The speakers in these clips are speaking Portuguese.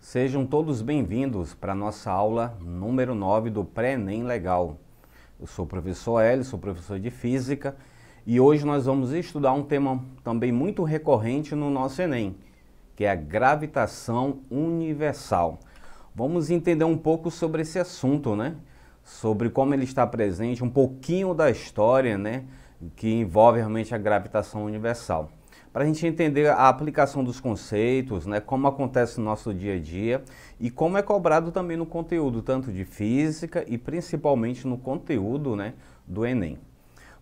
Sejam todos bem-vindos para a nossa aula número 9 do Pré-ENEM Legal. Eu sou o professor Hélio, sou professor de Física e hoje nós vamos estudar um tema também muito recorrente no nosso Enem, que é a gravitação universal. Vamos entender um pouco sobre esse assunto, né? Sobre como ele está presente, um pouquinho da história, né? Que envolve realmente a gravitação universal para a gente entender a aplicação dos conceitos, né, como acontece no nosso dia a dia e como é cobrado também no conteúdo, tanto de física e principalmente no conteúdo né, do Enem.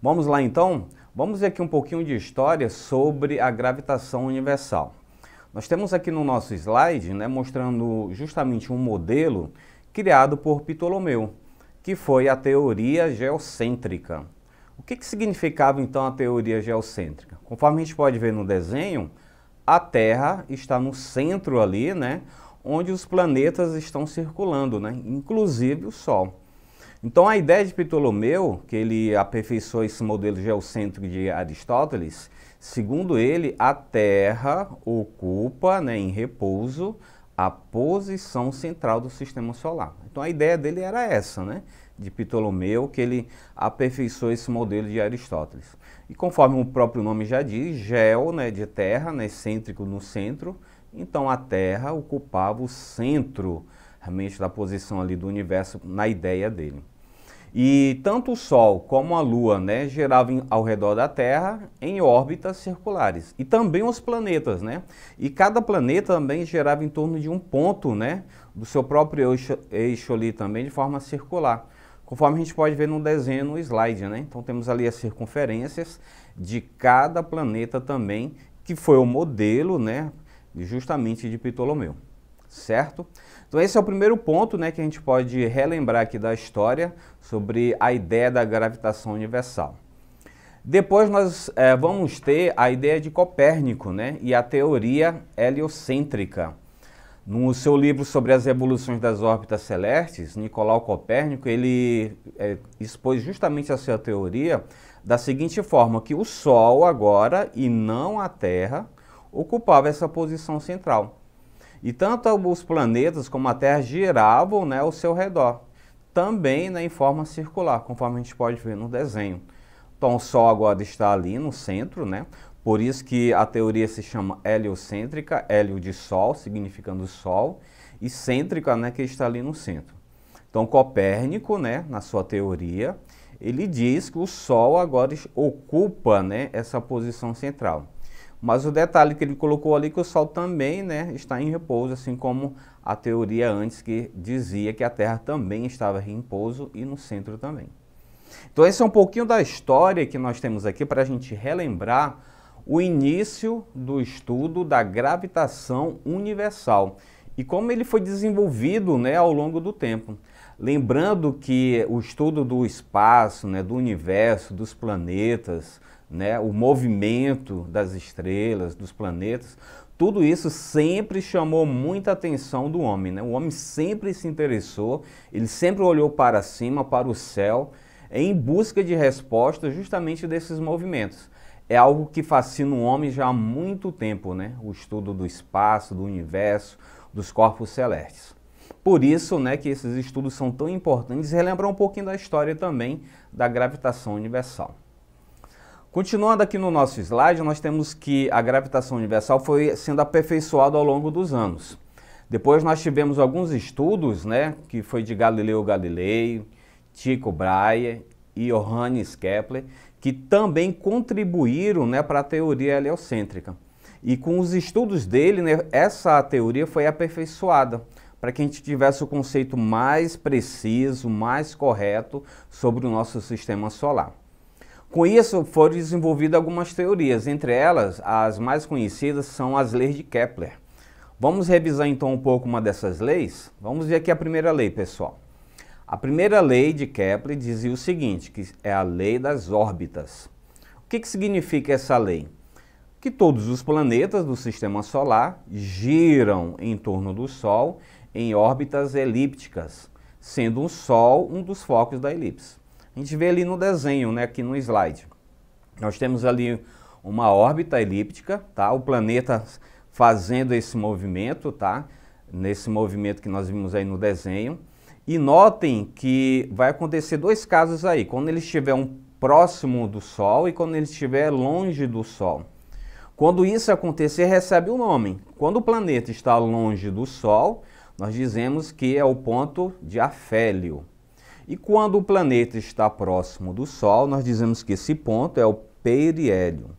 Vamos lá então? Vamos ver aqui um pouquinho de história sobre a gravitação universal. Nós temos aqui no nosso slide, né, mostrando justamente um modelo criado por Ptolomeu, que foi a teoria geocêntrica. O que, que significava então a teoria geocêntrica? Conforme a gente pode ver no desenho, a Terra está no centro ali, né, onde os planetas estão circulando, né, inclusive o Sol. Então a ideia de Ptolomeu, que ele aperfeiçoou esse modelo geocêntrico de Aristóteles, segundo ele, a Terra ocupa, né, em repouso, a posição central do sistema solar. Então a ideia dele era essa, né? de Ptolomeu, que ele aperfeiçoou esse modelo de Aristóteles. E conforme o próprio nome já diz, geo, né, de terra, né, cêntrico no centro, então a terra ocupava o centro realmente da posição ali do universo na ideia dele. E tanto o Sol como a Lua né, giravam ao redor da Terra em órbitas circulares. E também os planetas, né? E cada planeta também girava em torno de um ponto, né? Do seu próprio eixo, eixo ali também, de forma circular. Conforme a gente pode ver no desenho, no slide, né? Então temos ali as circunferências de cada planeta também, que foi o modelo, né? Justamente de Ptolomeu certo? Então esse é o primeiro ponto né, que a gente pode relembrar aqui da história sobre a ideia da gravitação universal. Depois nós é, vamos ter a ideia de Copérnico né, e a teoria heliocêntrica. No seu livro sobre as evoluções das órbitas celestes, Nicolau Copérnico ele é, expôs justamente a sua teoria da seguinte forma, que o Sol agora, e não a Terra, ocupava essa posição central. E tanto os planetas como a Terra giravam né, ao seu redor, também né, em forma circular, conforme a gente pode ver no desenho. Então o Sol agora está ali no centro, né? Por isso que a teoria se chama heliocêntrica, hélio de Sol, significando Sol, e cêntrica, né, que está ali no centro. Então Copérnico, né, na sua teoria, ele diz que o Sol agora ocupa, né, essa posição central. Mas o detalhe que ele colocou ali é que o Sol também né, está em repouso, assim como a teoria antes que dizia que a Terra também estava em repouso e no centro também. Então esse é um pouquinho da história que nós temos aqui para a gente relembrar o início do estudo da gravitação universal e como ele foi desenvolvido né, ao longo do tempo. Lembrando que o estudo do espaço, né, do universo, dos planetas, né, o movimento das estrelas, dos planetas, tudo isso sempre chamou muita atenção do homem. Né? O homem sempre se interessou, ele sempre olhou para cima, para o céu, em busca de respostas justamente desses movimentos. É algo que fascina o homem já há muito tempo, né? o estudo do espaço, do universo, dos corpos celestes. Por isso né, que esses estudos são tão importantes e relembrar um pouquinho da história também da gravitação universal. Continuando aqui no nosso slide, nós temos que a gravitação universal foi sendo aperfeiçoada ao longo dos anos. Depois nós tivemos alguns estudos, né, que foi de Galileu Galilei, Tycho Brahe e Johannes Kepler, que também contribuíram né, para a teoria heliocêntrica. E com os estudos dele, né, essa teoria foi aperfeiçoada para que a gente tivesse o conceito mais preciso, mais correto sobre o nosso sistema solar. Com isso, foram desenvolvidas algumas teorias, entre elas, as mais conhecidas são as leis de Kepler. Vamos revisar então um pouco uma dessas leis? Vamos ver aqui a primeira lei, pessoal. A primeira lei de Kepler dizia o seguinte, que é a lei das órbitas. O que, que significa essa lei? Que todos os planetas do sistema solar giram em torno do Sol em órbitas elípticas, sendo o Sol um dos focos da elipse. A gente vê ali no desenho, né, aqui no slide. Nós temos ali uma órbita elíptica, tá? O planeta fazendo esse movimento, tá? Nesse movimento que nós vimos aí no desenho. E notem que vai acontecer dois casos aí, quando ele estiver um próximo do Sol e quando ele estiver longe do Sol. Quando isso acontecer, recebe o um nome. Quando o planeta está longe do Sol, nós dizemos que é o ponto de afélio. E quando o planeta está próximo do Sol, nós dizemos que esse ponto é o periélio,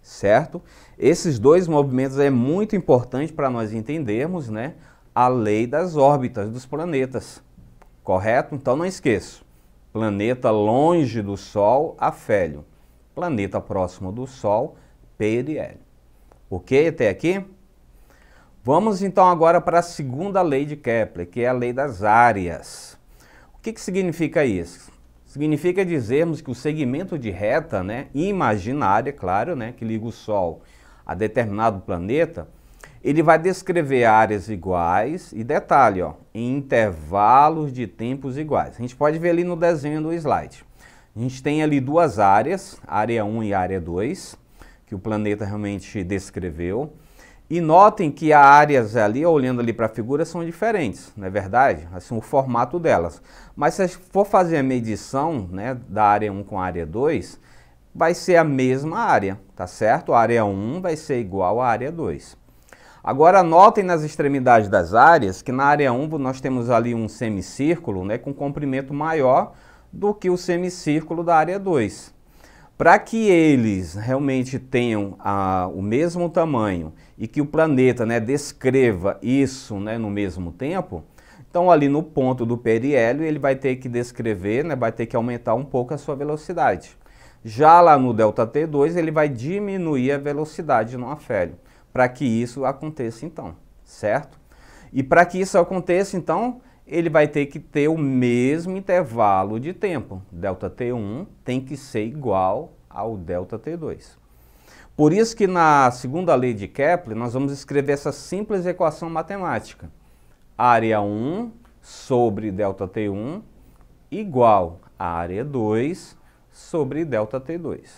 certo? Esses dois movimentos é muito importante para nós entendermos né, a lei das órbitas dos planetas, correto? Então não esqueço, planeta longe do Sol, afélio. Planeta próximo do Sol, periélio. Ok até aqui? Vamos então agora para a segunda lei de Kepler, que é a lei das áreas. O que, que significa isso? Significa dizermos que o segmento de reta, né, imaginária, claro, né, que liga o Sol a determinado planeta, ele vai descrever áreas iguais e detalhe, ó, em intervalos de tempos iguais. A gente pode ver ali no desenho do slide. A gente tem ali duas áreas, área 1 e área 2, que o planeta realmente descreveu. E notem que as áreas ali, olhando ali para a figura, são diferentes, não é verdade? Assim, o formato delas. Mas se for fazer a medição né, da área 1 com a área 2, vai ser a mesma área, tá certo? A área 1 vai ser igual à área 2. Agora notem nas extremidades das áreas que na área 1 nós temos ali um semicírculo né, com comprimento maior do que o semicírculo da área 2. Para que eles realmente tenham a, ah, o mesmo tamanho e que o planeta né, descreva isso né, no mesmo tempo, então ali no ponto do periélio ele vai ter que descrever, né, vai ter que aumentar um pouco a sua velocidade. Já lá no delta T 2 ele vai diminuir a velocidade no afélio, para que isso aconteça então, certo? E para que isso aconteça então, ele vai ter que ter o mesmo intervalo de tempo. Delta T1 tem que ser igual ao delta T2. Por isso que na segunda lei de Kepler, nós vamos escrever essa simples equação matemática. Área 1 sobre delta T1 igual a área 2 sobre delta T2.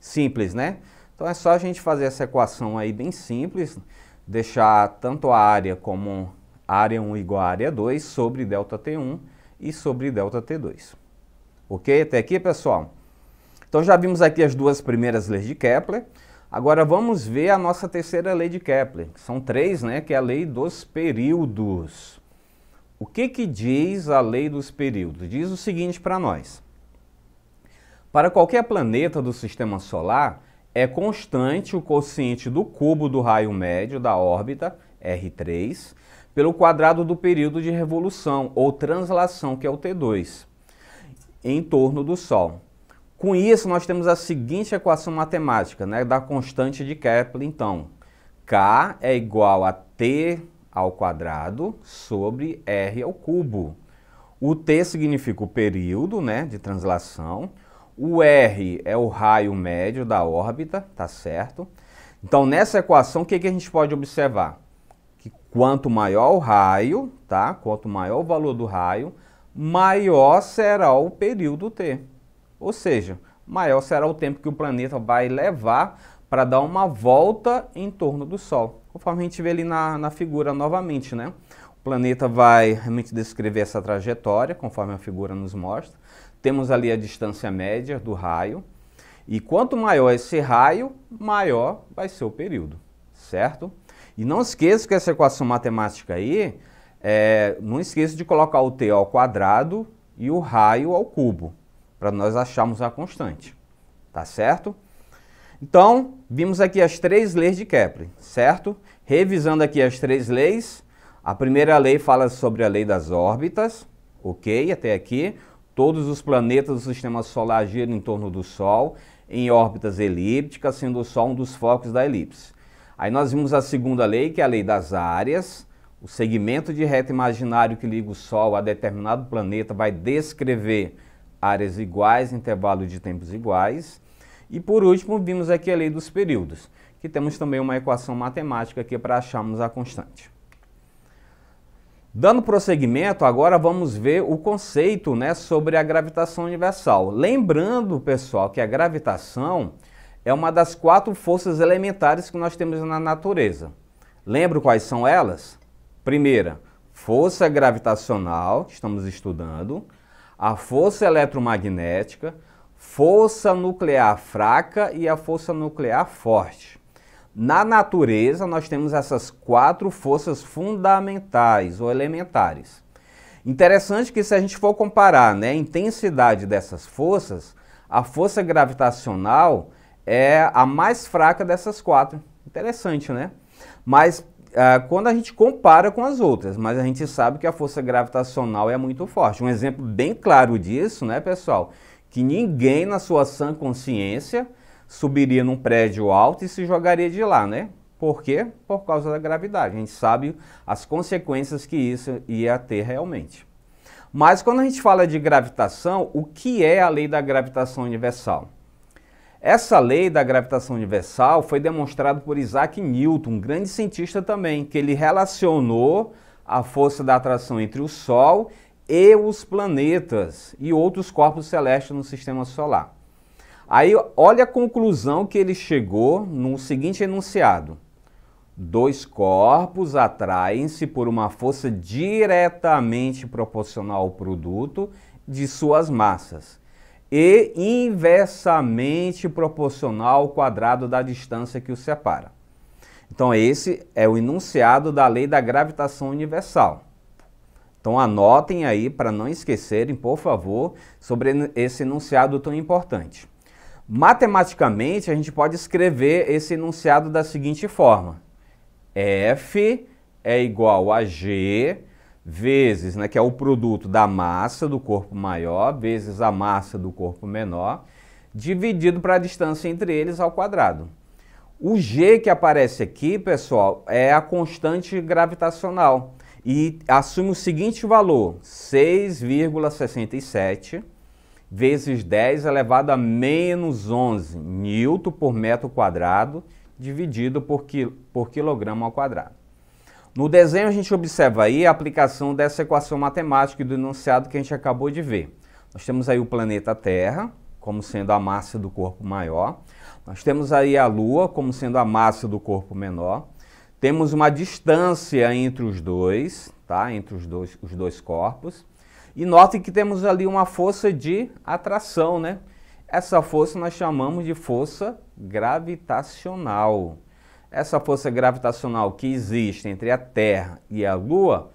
Simples, né? Então é só a gente fazer essa equação aí bem simples, deixar tanto a área como área 1 igual a área 2 sobre delta T1 e sobre delta T2. Ok? Até aqui, pessoal. Então já vimos aqui as duas primeiras leis de Kepler. Agora vamos ver a nossa terceira lei de Kepler. São três, né? Que é a lei dos períodos. O que, que diz a lei dos períodos? Diz o seguinte para nós. Para qualquer planeta do sistema solar, é constante o quociente do cubo do raio médio da órbita, R3, pelo quadrado do período de revolução ou translação, que é o T2, em torno do Sol. Com isso, nós temos a seguinte equação matemática, né, da constante de Kepler, então. K é igual a T ao quadrado sobre R ao cubo. O T significa o período, né, de translação. O R é o raio médio da órbita, tá certo? Então, nessa equação, o que, que a gente pode observar? que quanto maior o raio, tá? Quanto maior o valor do raio, maior será o período T. Ou seja, maior será o tempo que o planeta vai levar para dar uma volta em torno do Sol. Conforme a gente vê ali na, na figura novamente, né? O planeta vai realmente descrever essa trajetória, conforme a figura nos mostra. Temos ali a distância média do raio. E quanto maior esse raio, maior vai ser o período, certo? E não esqueça que essa equação matemática aí, é, não esqueça de colocar o t ao quadrado e o raio ao cubo, para nós acharmos a constante, tá certo? Então, vimos aqui as três leis de Kepler, certo? Revisando aqui as três leis, a primeira lei fala sobre a lei das órbitas, ok? Até aqui, todos os planetas do sistema solar giram em torno do Sol, em órbitas elípticas, sendo o Sol um dos focos da elipse. Aí nós vimos a segunda lei, que é a lei das áreas. O segmento de reta imaginário que liga o Sol a determinado planeta vai descrever áreas iguais, intervalo de tempos iguais. E por último, vimos aqui a lei dos períodos, que temos também uma equação matemática aqui para acharmos a constante. Dando prosseguimento, agora vamos ver o conceito né, sobre a gravitação universal. Lembrando, pessoal, que a gravitação é uma das quatro forças elementares que nós temos na natureza. Lembro quais são elas? Primeira, força gravitacional, estamos estudando, a força eletromagnética, força nuclear fraca e a força nuclear forte. Na natureza, nós temos essas quatro forças fundamentais ou elementares. Interessante que se a gente for comparar né, a intensidade dessas forças, a força gravitacional é a mais fraca dessas quatro. Interessante, né? Mas ah, quando a gente compara com as outras, mas a gente sabe que a força gravitacional é muito forte. Um exemplo bem claro disso, né, pessoal? Que ninguém na sua sã consciência subiria num prédio alto e se jogaria de lá, né? Por quê? Por causa da gravidade. A gente sabe as consequências que isso ia ter realmente. Mas quando a gente fala de gravitação, o que é a lei da gravitação universal? Essa lei da gravitação universal foi demonstrada por Isaac Newton, um grande cientista também, que ele relacionou a força da atração entre o Sol e os planetas e outros corpos celestes no sistema solar. Aí olha a conclusão que ele chegou no seguinte enunciado: dois corpos atraem-se por uma força diretamente proporcional ao produto de suas massas e inversamente proporcional ao quadrado da distância que o separa. Então esse é o enunciado da lei da gravitação universal. Então anotem aí para não esquecerem, por favor, sobre esse enunciado tão importante. Matematicamente, a gente pode escrever esse enunciado da seguinte forma: F é igual a G vezes, né, que é o produto da massa do corpo maior vezes a massa do corpo menor, dividido para a distância entre eles ao quadrado. O G que aparece aqui, pessoal, é a constante gravitacional e assume o seguinte valor: 6,67 vezes 10 elevado a menos 11 newton por metro quadrado dividido por, quil por quilograma ao quadrado. No desenho a gente observa aí a aplicação dessa equação matemática e do enunciado que a gente acabou de ver. Nós temos aí o planeta Terra, como sendo a massa do corpo maior. Nós temos aí a Lua, como sendo a massa do corpo menor. Temos uma distância entre os dois, tá? Entre os dois, os dois corpos. E notem que temos ali uma força de atração, né? Essa força nós chamamos de força gravitacional essa força gravitacional que existe entre a Terra e a Lua,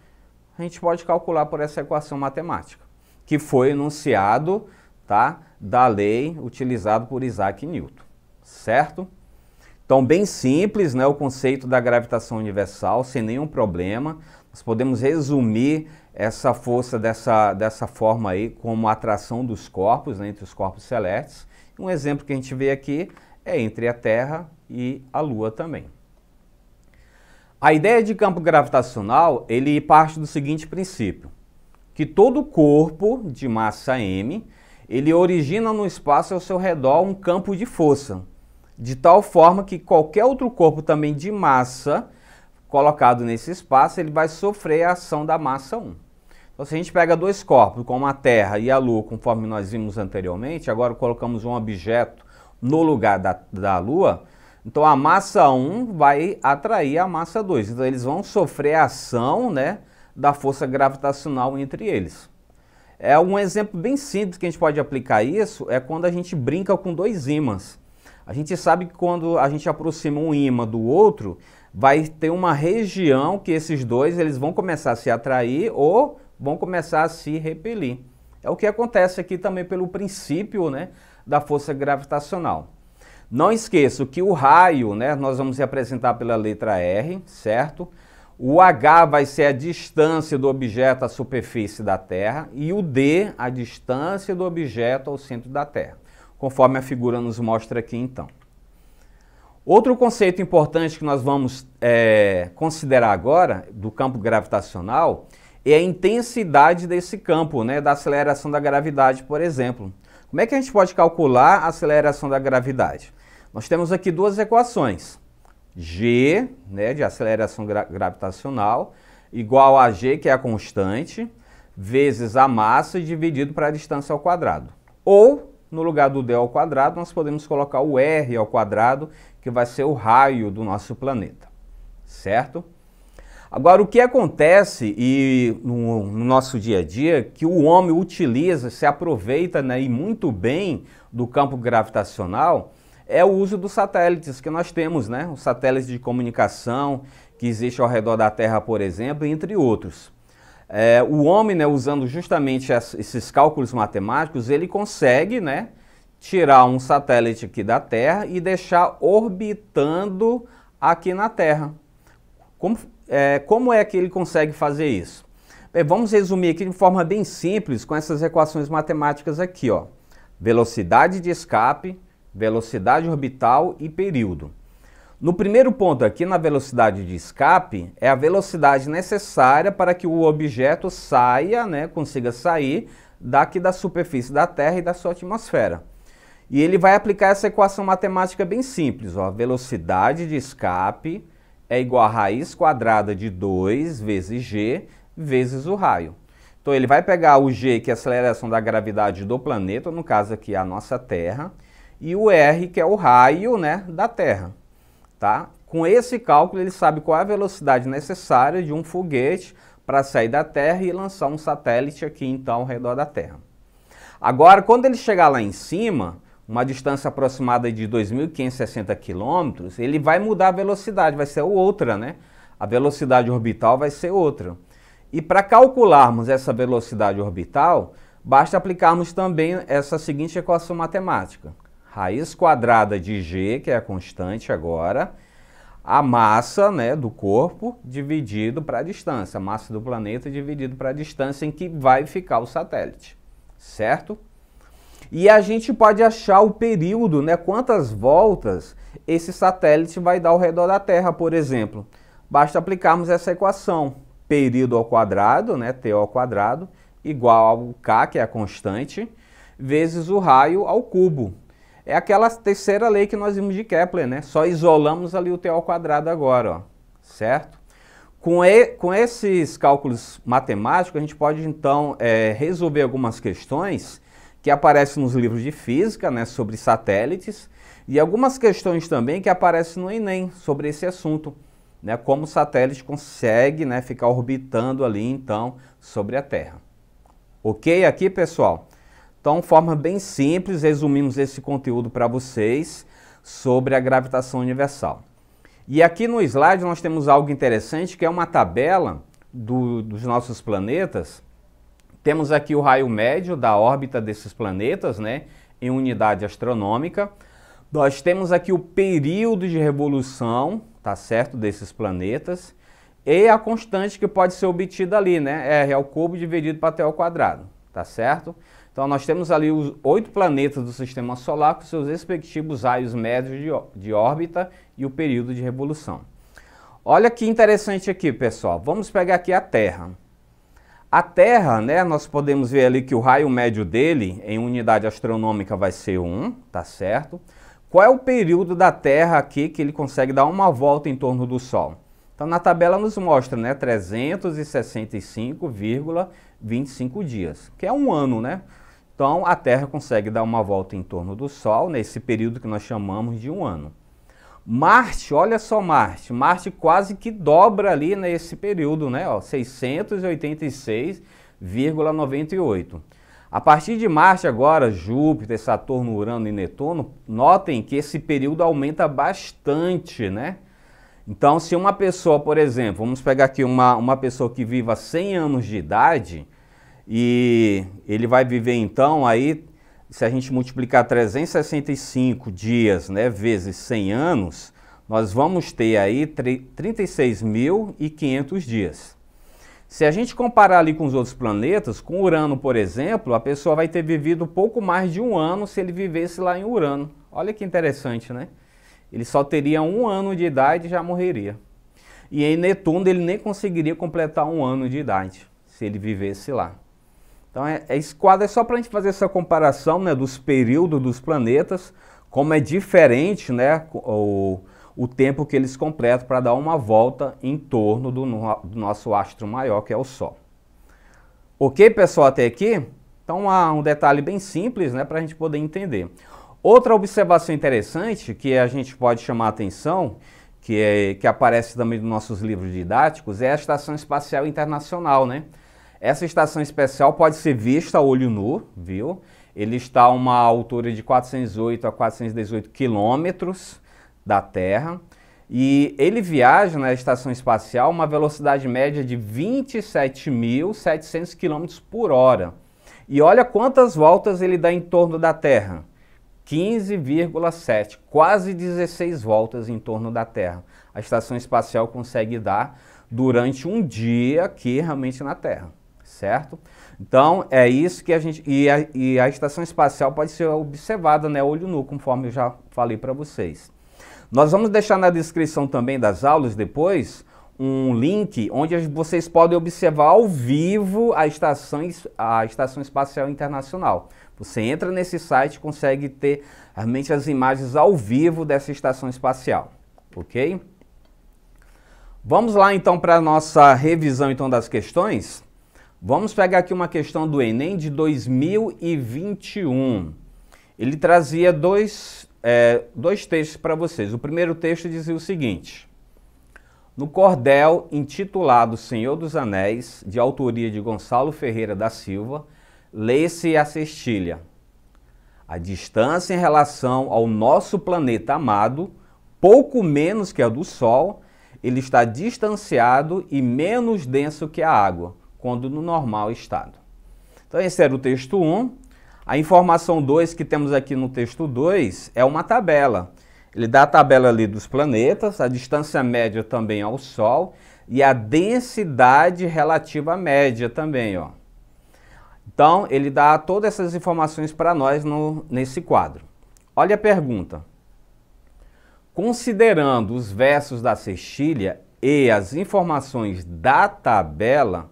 a gente pode calcular por essa equação matemática, que foi enunciado tá, da lei utilizado por Isaac Newton, certo? Então, bem simples né, o conceito da gravitação universal, sem nenhum problema. Nós podemos resumir essa força dessa, dessa forma aí como atração dos corpos, né, entre os corpos celestes. Um exemplo que a gente vê aqui é entre a Terra e a Lua também. A ideia de campo gravitacional, ele parte do seguinte princípio, que todo corpo de massa m, ele origina no espaço ao seu redor um campo de força, de tal forma que qualquer outro corpo também de massa colocado nesse espaço, ele vai sofrer a ação da massa 1. Então, se a gente pega dois corpos, como a Terra e a Lua, conforme nós vimos anteriormente, agora colocamos um objeto no lugar da, da Lua, então a massa 1 vai atrair a massa 2. Então eles vão sofrer a ação né, da força gravitacional entre eles. É um exemplo bem simples que a gente pode aplicar isso, é quando a gente brinca com dois ímãs. A gente sabe que quando a gente aproxima um ímã do outro, vai ter uma região que esses dois eles vão começar a se atrair ou vão começar a se repelir. É o que acontece aqui também pelo princípio né, da força gravitacional. Não esqueça que o raio, né, nós vamos representar pela letra R, certo? O H vai ser a distância do objeto à superfície da Terra e o D, a distância do objeto ao centro da Terra, conforme a figura nos mostra aqui então. Outro conceito importante que nós vamos é, considerar agora do campo gravitacional é a intensidade desse campo, né, da aceleração da gravidade, por exemplo. Como é que a gente pode calcular a aceleração da gravidade? Nós temos aqui duas equações. G, né, de aceleração gra gravitacional, igual a G, que é a constante, vezes a massa dividido para a distância ao quadrado. Ou, no lugar do D ao quadrado, nós podemos colocar o R ao quadrado, que vai ser o raio do nosso planeta, certo? Agora, o que acontece e no, no, nosso dia a dia que o homem utiliza, se aproveita né, e muito bem do campo gravitacional é o uso dos satélites que nós temos, né? Os satélites de comunicação que existe ao redor da Terra, por exemplo, entre outros. É, o homem, né, usando justamente as, esses cálculos matemáticos, ele consegue, né, tirar um satélite aqui da Terra e deixar orbitando aqui na Terra. Como, é, como é que ele consegue fazer isso? Bem, vamos resumir aqui de forma bem simples com essas equações matemáticas aqui, ó. Velocidade de escape, velocidade orbital e período. No primeiro ponto aqui, na velocidade de escape, é a velocidade necessária para que o objeto saia, né, consiga sair daqui da superfície da Terra e da sua atmosfera. E ele vai aplicar essa equação matemática bem simples, ó, velocidade de escape é igual a raiz quadrada de 2 vezes g vezes o raio. Então ele vai pegar o g, que é a aceleração da gravidade do planeta, no caso aqui a nossa Terra, e o r, que é o raio né, da Terra. Tá? Com esse cálculo ele sabe qual é a velocidade necessária de um foguete para sair da Terra e lançar um satélite aqui então ao redor da Terra. Agora, quando ele chegar lá em cima, uma distância aproximada de 2.560 km, ele vai mudar a velocidade, vai ser outra, né? A velocidade orbital vai ser outra. E para calcularmos essa velocidade orbital, basta aplicarmos também essa seguinte equação matemática. Raiz quadrada de g, que é a constante agora, a massa né, do corpo dividido para a distância, a massa do planeta dividido para a distância em que vai ficar o satélite, certo? E a gente pode achar o período, né, quantas voltas esse satélite vai dar ao redor da Terra, por exemplo. Basta aplicarmos essa equação, período ao quadrado, né, T ao quadrado, igual ao K, que é a constante, vezes o raio ao cubo. É aquela terceira lei que nós vimos de Kepler, né? Só isolamos ali o T ao quadrado agora, ó, certo? Com, e, com, esses cálculos matemáticos, a gente pode então é, resolver algumas questões que aparece nos livros de física, né, sobre satélites, e algumas questões também que aparecem no Enem sobre esse assunto, né, como o satélite consegue né, ficar orbitando ali então sobre a Terra. Ok aqui, pessoal? Então, forma bem simples, resumimos esse conteúdo para vocês sobre a gravitação universal. E aqui no slide nós temos algo interessante que é uma tabela do, dos nossos planetas temos aqui o raio médio da órbita desses planetas, né, em unidade astronômica. Nós temos aqui o período de revolução, tá certo, desses planetas e a constante que pode ser obtida ali, né, R ao cubo dividido para T ao quadrado, tá certo? Então nós temos ali os oito planetas do Sistema Solar com seus respectivos raios médios de, de órbita e o período de revolução. Olha que interessante aqui, pessoal. Vamos pegar aqui a Terra. A Terra, né, nós podemos ver ali que o raio médio dele, em unidade astronômica, vai ser 1, tá certo? Qual é o período da Terra aqui que ele consegue dar uma volta em torno do Sol? Então, na tabela nos mostra, né, 365,25 dias, que é um ano, né? Então, a Terra consegue dar uma volta em torno do Sol nesse período que nós chamamos de um ano. Marte, olha só Marte, Marte quase que dobra ali nesse período, né? 686,98. A partir de Marte agora, Júpiter, Saturno, Urano e Netuno, notem que esse período aumenta bastante, né? Então, se uma pessoa, por exemplo, vamos pegar aqui uma, uma pessoa que viva 100 anos de idade, e ele vai viver então aí se a gente multiplicar 365 dias né, vezes 100 anos, nós vamos ter aí 36.500 dias. Se a gente comparar ali com os outros planetas, com Urano, por exemplo, a pessoa vai ter vivido pouco mais de um ano se ele vivesse lá em Urano. Olha que interessante, né? Ele só teria um ano de idade e já morreria. E em Netuno ele nem conseguiria completar um ano de idade se ele vivesse lá. Então, é, é esse quadro é só para a gente fazer essa comparação né, dos períodos dos planetas, como é diferente né, o, o tempo que eles completam para dar uma volta em torno do, no, do, nosso astro maior, que é o Sol. Ok, pessoal, até aqui? Então, um detalhe bem simples né, para a gente poder entender. Outra observação interessante que a gente pode chamar a atenção, que, é, que aparece também nos nossos livros didáticos, é a Estação Espacial Internacional, né? Essa estação especial pode ser vista a olho nu, viu? Ele está a uma altura de 408 a 418 quilômetros da Terra. E ele viaja na estação espacial uma velocidade média de 27.700 km por hora. E olha quantas voltas ele dá em torno da Terra. 15,7, quase 16 voltas em torno da Terra. A estação espacial consegue dar durante um dia aqui realmente na Terra certo? Então, é isso que a gente. E a, e a, estação espacial pode ser observada, né, olho nu, conforme eu já falei para vocês. Nós vamos deixar na descrição também das aulas depois um link onde vocês podem observar ao vivo a estação, a estação espacial internacional. Você entra nesse site e consegue ter realmente as imagens ao vivo dessa estação espacial, ok? Vamos lá então para a nossa revisão então das questões. Vamos pegar aqui uma questão do Enem de 2021. Ele trazia dois, é, dois textos para vocês. O primeiro texto dizia o seguinte: No cordel intitulado Senhor dos Anéis, de autoria de Gonçalo Ferreira da Silva, lê-se a cestilha. A distância em relação ao nosso planeta amado, pouco menos que a do Sol, ele está distanciado e menos denso que a água quando no normal estado. Então esse era o texto 1. A informação 2 que temos aqui no texto 2 é uma tabela. Ele dá a tabela ali dos planetas, a distância média também ao Sol e a densidade relativa média também, ó. Então, ele dá todas essas informações para nós no, nesse quadro. Olha a pergunta. Considerando os versos da cestilha e as informações da tabela,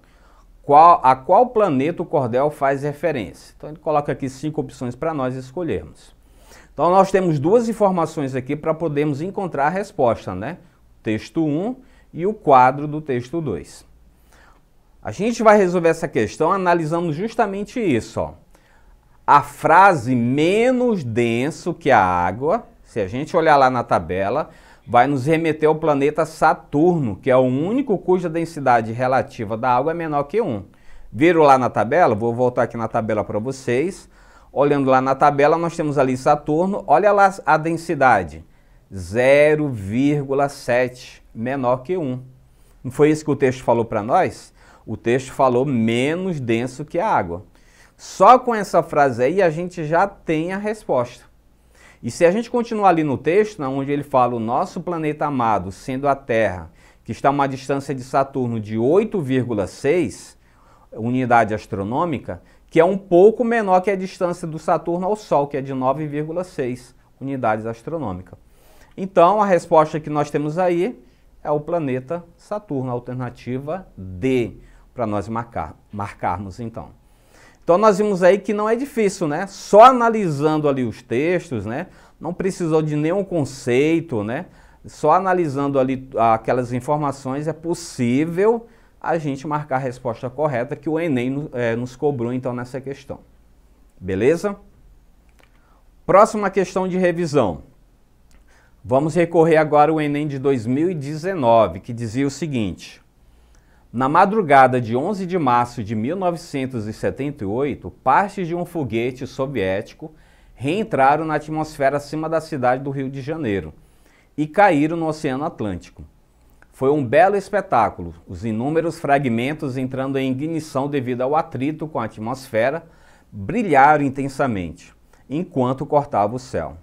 qual, a qual planeta o cordel faz referência. Então ele coloca aqui cinco opções para nós escolhermos. Então nós temos duas informações aqui para podermos encontrar a resposta, né? O texto 1 e o quadro do texto 2. A gente vai resolver essa questão analisando justamente isso, ó. A frase menos denso que a água, se a gente olhar lá na tabela, vai nos remeter ao planeta Saturno, que é o único cuja densidade relativa da água é menor que 1. Viram lá na tabela? Vou voltar aqui na tabela para vocês. Olhando lá na tabela, nós temos ali Saturno. Olha lá a densidade. 0,7 menor que 1. Não foi isso que o texto falou para nós? O texto falou menos denso que a água. Só com essa frase aí a gente já tem a resposta. E se a gente continuar ali no texto, né, onde ele fala o nosso planeta amado, sendo a Terra, que está a uma distância de Saturno de 8,6 unidade astronômica, que é um pouco menor que a distância do Saturno ao Sol, que é de 9,6 unidades astronômicas. Então, a resposta que nós temos aí é o planeta Saturno, alternativa D, para nós marcar, marcarmos então. Então nós vimos aí que não é difícil, né? Só analisando ali os textos, né? Não precisou de nenhum conceito, né? Só analisando ali aquelas informações é possível a gente marcar a resposta correta que o Enem é, nos cobrou então nessa questão. Beleza? Próxima questão de revisão. Vamos recorrer agora ao Enem de 2019, que dizia o seguinte: na madrugada de 11 de março de 1978, partes de um foguete soviético reentraram na atmosfera acima da cidade do Rio de Janeiro e caíram no Oceano Atlântico. Foi um belo espetáculo, os inúmeros fragmentos entrando em ignição devido ao atrito com a atmosfera brilharam intensamente, enquanto cortava o céu.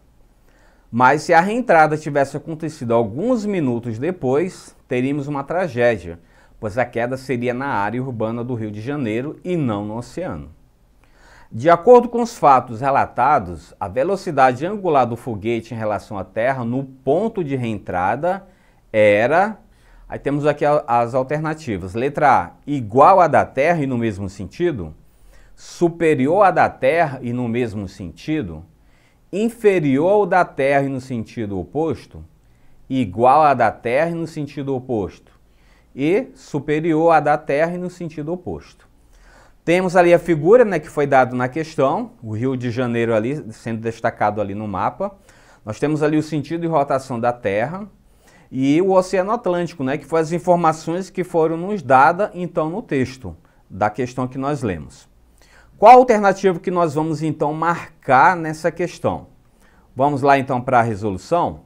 Mas se a reentrada tivesse acontecido alguns minutos depois, teríamos uma tragédia pois a queda seria na área urbana do Rio de Janeiro e não no oceano. De acordo com os fatos relatados, a velocidade angular do foguete em relação à Terra no ponto de reentrada era. Aí temos aqui as alternativas. Letra A, igual à da Terra e no mesmo sentido. Superior à da Terra e no mesmo sentido. Inferior ao da Terra e no sentido oposto. Igual à da Terra e no sentido oposto e superior à da Terra e no sentido oposto. Temos ali a figura né, que foi dado na questão, o Rio de Janeiro ali sendo destacado ali no mapa. Nós temos ali o sentido de rotação da Terra e o Oceano Atlântico, né, que foram as informações que foram nos dadas então no texto da questão que nós lemos. Qual a alternativa que nós vamos então marcar nessa questão? Vamos lá então para a resolução?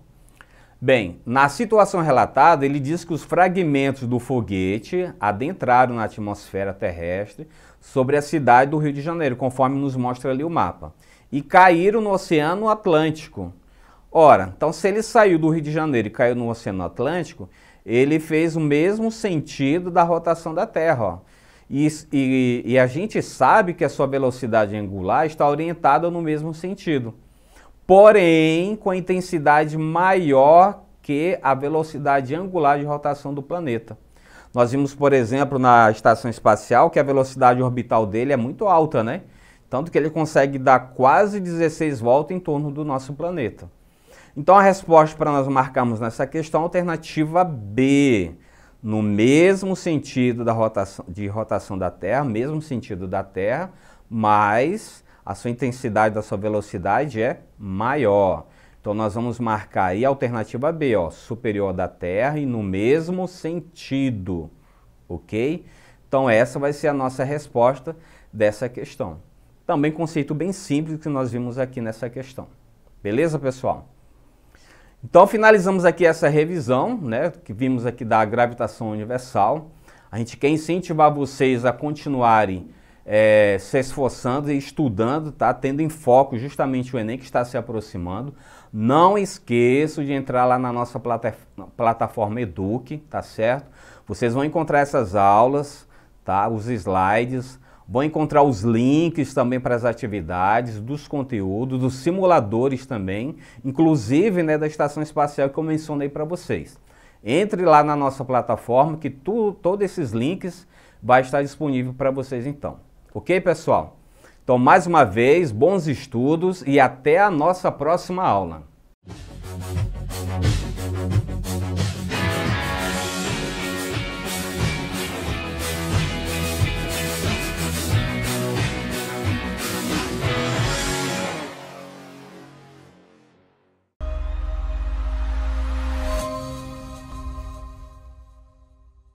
Bem, na situação relatada, ele diz que os fragmentos do foguete adentraram na atmosfera terrestre sobre a cidade do Rio de Janeiro, conforme nos mostra ali o mapa, e caíram no Oceano Atlântico. Ora, então se ele saiu do Rio de Janeiro e caiu no Oceano Atlântico, ele fez o mesmo sentido da rotação da Terra. Ó. E, e, e a gente sabe que a sua velocidade angular está orientada no mesmo sentido porém com a intensidade maior que a velocidade angular de rotação do planeta. Nós vimos, por exemplo, na estação espacial que a velocidade orbital dele é muito alta, né? Tanto que ele consegue dar quase 16 voltas em torno do nosso planeta. Então a resposta para nós marcarmos nessa questão é a alternativa B. No mesmo sentido da rotação, de rotação da Terra, mesmo sentido da Terra, mas a sua intensidade da sua velocidade é maior. Então nós vamos marcar aí a alternativa B, ó, superior da Terra e no mesmo sentido, ok? Então essa vai ser a nossa resposta dessa questão. Também conceito bem simples que nós vimos aqui nessa questão. Beleza, pessoal? Então finalizamos aqui essa revisão, né, que vimos aqui da gravitação universal. A gente quer incentivar vocês a continuarem é, se esforçando e estudando, tá? Tendo em foco justamente o Enem que está se aproximando. Não esqueça de entrar lá na nossa plata plataforma Eduque, tá certo? Vocês vão encontrar essas aulas, tá? Os slides, vão encontrar os links também para as atividades, dos conteúdos, dos simuladores também, inclusive né, da estação espacial que eu mencionei para vocês. Entre lá na nossa plataforma que tu, todos esses links vai estar disponível para vocês então. Ok, pessoal? Então, mais uma vez, bons estudos e até a nossa próxima aula.